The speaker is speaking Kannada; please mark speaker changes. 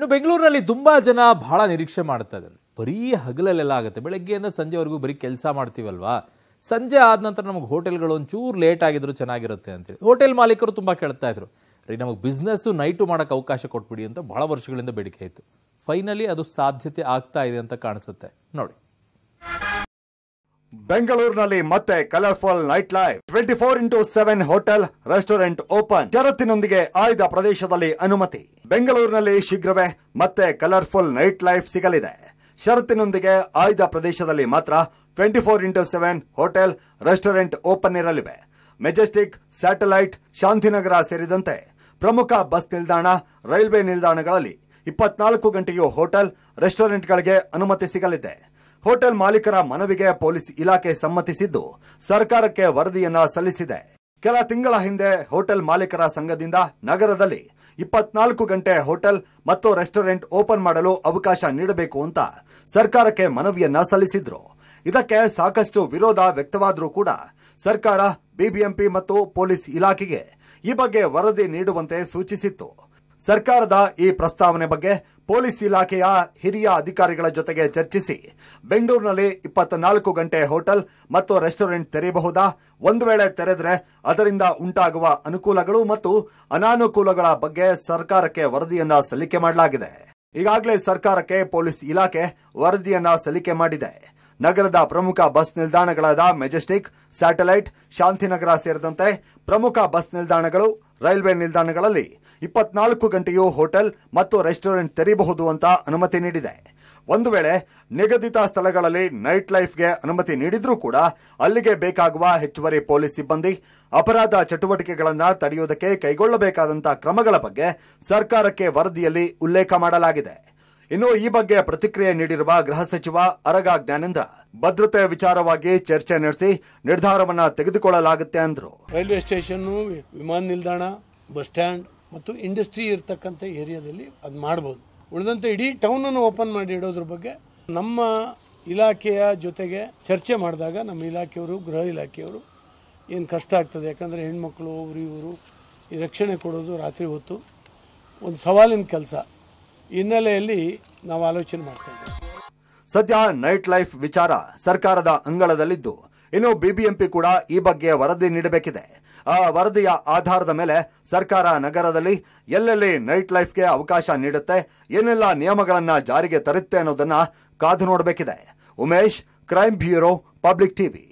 Speaker 1: ಇನ್ನು ಬೆಂಗಳೂರಿನಲ್ಲಿ ತುಂಬ ಜನ ಬಹಳ ನಿರೀಕ್ಷೆ ಮಾಡ್ತಾ ಇದ್ದಾರೆ ಬರೀ ಹಗಲಲ್ಲೆಲ್ಲ ಆಗುತ್ತೆ ಬೆಳಗ್ಗೆಯಿಂದ ಸಂಜೆವರೆಗೂ ಬರೀ ಕೆಲಸ ಮಾಡ್ತೀವಲ್ವಾ ಸಂಜೆ ಆದ ನಂತರ ನಮಗೆ ಹೋಟೆಲ್ಗಳು ಒಂಚೂರು ಲೇಟ್ ಆಗಿದ್ರು ಚೆನ್ನಾಗಿರುತ್ತೆ ಅಂತೇಳಿ ಹೋಟೆಲ್ ಮಾಲೀಕರು ತುಂಬ ಕೇಳ್ತಾ ಇದ್ರು ರೀ ನಮಗೆ ಬಿಸ್ನೆಸ್ಸು ನೈಟು ಮಾಡೋಕ್ಕೆ ಅವಕಾಶ ಕೊಟ್ಬಿಡಿ ಅಂತ ಬಹಳ ವರ್ಷಗಳಿಂದ ಬೇಡಿಕೆ ಇತ್ತು ಫೈನಲಿ ಅದು ಸಾಧ್ಯತೆ ಆಗ್ತಾ ಇದೆ ಅಂತ ಕಾಣಿಸುತ್ತೆ
Speaker 2: ನೋಡಿ ಬೆಂಗಳೂರಿನಲ್ಲಿ ಮತ್ತೆ colourful night life twenty four into seven hotel restaurant open ಷರತ್ತಿನೊಂದಿಗೆ ಆಯ್ದ ಪ್ರದೇಶದಲ್ಲಿ ಅನುಮತಿ ಬೆಂಗಳೂರಿನಲ್ಲಿ ಶೀಘ್ರವೇ ಮತ್ತೆ ಕಲರ್ಫುಲ್ ನೈಟ್ ಲೈಫ್ ಸಿಗಲಿದೆ ಷರತ್ತಿನೊಂದಿಗೆ ಆಯ್ದ ಪ್ರದೇಶದಲ್ಲಿ ಮಾತ್ರ twenty four into seven hotel restaurant open ಇರಲಿವೆ ಮೆಜೆಸ್ಟಿಕ್ ಸ್ಯಾಟಲೈಟ್ ಶಾಂತಿನಗರ ಸೇರಿದಂತೆ ಪ್ರಮುಖ ಬಸ್ ನಿಲ್ದಾಣ ರೈಲ್ವೆ ನಿಲ್ದಾಣಗಳಲ್ಲಿ ಇಪ್ಪತ್ನಾಲ್ಕು ಗಂಟೆಯೂ ಹೋಟೆಲ್ ರೆಸ್ಟೋರೆಂಟ್ಗಳಿಗೆ ಅನುಮತಿ ಸಿಗಲಿದೆ ಹೋಟೆಲ್ ಮಾಲೀಕರ ಮನವಿಗೆ ಪೊಲೀಸ್ ಇಲಾಖೆ ಸಮ್ಮತಿಸಿದ್ದು ಸರ್ಕಾರಕ್ಕೆ ವರದಿಯನ್ನ ಸಲ್ಲಿಸಿದೆ ಕೆಲ ತಿಂಗಳ ಹಿಂದೆ ಹೋಟೆಲ್ ಮಾಲೀಕರ ಸಂಘದಿಂದ ನಗರದಲ್ಲಿ ಇಪ್ಪತ್ನಾಲ್ಕು ಗಂಟೆ ಹೋಟೆಲ್ ಮತ್ತು ರೆಸ್ಟೋರೆಂಟ್ ಓಪನ್ ಮಾಡಲು ಅವಕಾಶ ನೀಡಬೇಕು ಅಂತ ಸರ್ಕಾರಕ್ಕೆ ಮನವಿಯನ್ನ ಸಲ್ಲಿಸಿದ್ರು ಇದಕ್ಕೆ ಸಾಕಷ್ಟು ವಿರೋಧ ವ್ಯಕ್ತವಾದರೂ ಕೂಡ ಸರ್ಕಾರ ಬಿಬಿಎಂಪಿ ಮತ್ತು ಪೊಲೀಸ್ ಇಲಾಖೆಗೆ ಈ ಬಗ್ಗೆ ವರದಿ ನೀಡುವಂತೆ ಸೂಚಿಸಿತ್ತು ಸರ್ಕಾರದ ಈ ಪ್ರಸ್ತಾವನೆ ಬಗ್ಗೆ ಪೊಲೀಸ್ ಇಲಾಖೆಯ ಹಿರಿಯ ಅಧಿಕಾರಿಗಳ ಜೊತೆಗೆ ಚರ್ಚಿಸಿ ಬೆಂಗಳೂರಿನಲ್ಲಿ ಇಪ್ಪತ್ನಾಲ್ಕು ಗಂಟೆ ಹೋಟೆಲ್ ಮತ್ತು ರೆಸ್ಟೋರೆಂಟ್ ತೆರೆಯಬಹುದಾ ಒಂದು ವೇಳೆ ತೆರೆದರೆ ಅದರಿಂದ ಉಂಟಾಗುವ ಅನುಕೂಲಗಳು ಮತ್ತು ಅನಾನುಕೂಲಗಳ ಬಗ್ಗೆ ಸರ್ಕಾರಕ್ಕೆ ವರದಿಯನ್ನ ಸಲ್ಲಿಕೆ ಮಾಡಲಾಗಿದೆ ಈಗಾಗಲೇ ಸರ್ಕಾರಕ್ಕೆ ಪೊಲೀಸ್ ಇಲಾಖೆ ವರದಿಯನ್ನ ಸಲ್ಲಿಕೆ ಮಾಡಿದೆ ನಗರದ ಪ್ರಮುಖ ಬಸ್ ನಿಲ್ದಾಣಗಳಾದ ಮೆಜೆಸ್ಟಿಕ್ ಸ್ಯಾಟಲೈಟ್ ಶಾಂತಿನಗರ ಸೇರಿದಂತೆ ಪ್ರಮುಖ ಬಸ್ ನಿಲ್ದಾಣಗಳು ರೈಲ್ವೆ ನಿಲ್ದಾಣಗಳಲ್ಲಿ ಇಪ್ಪತ್ನಾಲ್ಕು ಗಂಟೆಯೂ ಹೋಟೆಲ್ ಮತ್ತು ರೆಸ್ಟೋರೆಂಟ್ ತೆರೆಯಬಹುದು ಅಂತ ಅನುಮತಿ ನೀಡಿದೆ ಒಂದು ವೇಳೆ ನಿಗದಿತ ಸ್ಥಳಗಳಲ್ಲಿ ನೈಟ್ ಲೈಫ್ಗೆ ಅನುಮತಿ ನೀಡಿದ್ರೂ ಕೂಡ ಅಲ್ಲಿಗೆ ಬೇಕಾಗುವ ಹೆಚ್ಚುವರಿ ಪೊಲೀಸ್ ಸಿಬ್ಬಂದಿ ಅಪರಾಧ ಚಟುವಟಿಕೆಗಳನ್ನು ತಡೆಯುವುದಕ್ಕೆ ಕೈಗೊಳ್ಳಬೇಕಾದಂಥ ಕ್ರಮಗಳ ಬಗ್ಗೆ ಸರ್ಕಾರಕ್ಕೆ ವರದಿಯಲ್ಲಿ ಉಲ್ಲೇಖ ಮಾಡಲಾಗಿದೆ ಇನ್ನು ಈ ಬಗ್ಗೆ ಪ್ರತಿಕ್ರಿಯೆ ನೀಡಿರುವ ಗೃಹ ಸಚಿವ ಅರಗ ಜ್ಞಾನೇಂದ್ರ ಭದ್ರತೆ ವಿಚಾರವಾಗಿ ಚರ್ಚೆ ನಡೆಸಿ ನಿರ್ಧಾರವನ್ನು ತೆಗೆದುಕೊಳ್ಳಲಾಗುತ್ತೆ ಅಂದರು
Speaker 3: ರೈಲ್ವೆ ಸ್ಟೇಷನ್ ವಿಮಾನ ನಿಲ್ದಾಣ ಬಸ್ ಸ್ಟ್ಯಾಂಡ್ ಮತ್ತು ಇಂಡಸ್ಟ್ರಿ ಇರತಕ್ಕಂಥ ಏರಿಯಾದಲ್ಲಿ ಅದು ಮಾಡ್ಬೋದು ಉಳಿದಂತೆ ಇಡೀ ಅನ್ನು ಓಪನ್ ಮಾಡಿ ಇಡೋದ್ರ ಬಗ್ಗೆ ನಮ್ಮ ಇಲಾಖೆಯ ಜೊತೆಗೆ ಚರ್ಚೆ ಮಾಡಿದಾಗ ನಮ್ಮ ಇಲಾಖೆಯವರು ಗೃಹ ಇಲಾಖೆಯವರು ಏನು ಕಷ್ಟ ಆಗ್ತದೆ ಯಾಕಂದರೆ ಹೆಣ್ಮಕ್ಳು ಅವರು ಇವರು ರಕ್ಷಣೆ ಕೊಡೋದು ರಾತ್ರಿ ಹೊತ್ತು ಒಂದು ಸವಾಲಿನ ಕೆಲಸ ಹಿನ್ನೆಲೆಯಲ್ಲಿ ನಾವು ಆಲೋಚನೆ ಮಾಡ್ತೇವೆ
Speaker 2: ಸದ್ಯ ನೈಟ್ ಲೈಫ್ ವಿಚಾರ ಸರ್ಕಾರದ ಅಂಗಳದಲ್ಲಿದ್ದು ಇನ್ನು ಬಿಬಿಎಂಪಿ ಕೂಡ ಈ ಬಗ್ಗೆ ವರದಿ ನೀಡಬೇಕಿದೆ ಆ ವರದಿಯ ಆಧಾರದ ಮೇಲೆ ಸರ್ಕಾರ ನಗರದಲ್ಲಿ ಎಲ್ಲೆಲ್ಲಿ ನೈಟ್ ಲೈಫ್ಗೆ ಅವಕಾಶ ನೀಡುತ್ತೆ ಏನೆಲ್ಲ ನಿಯಮಗಳನ್ನು ಜಾರಿಗೆ ತರುತ್ತೆ ಅನ್ನೋದನ್ನು ಕಾದು ನೋಡಬೇಕಿದೆ Umesh crime bureau public TV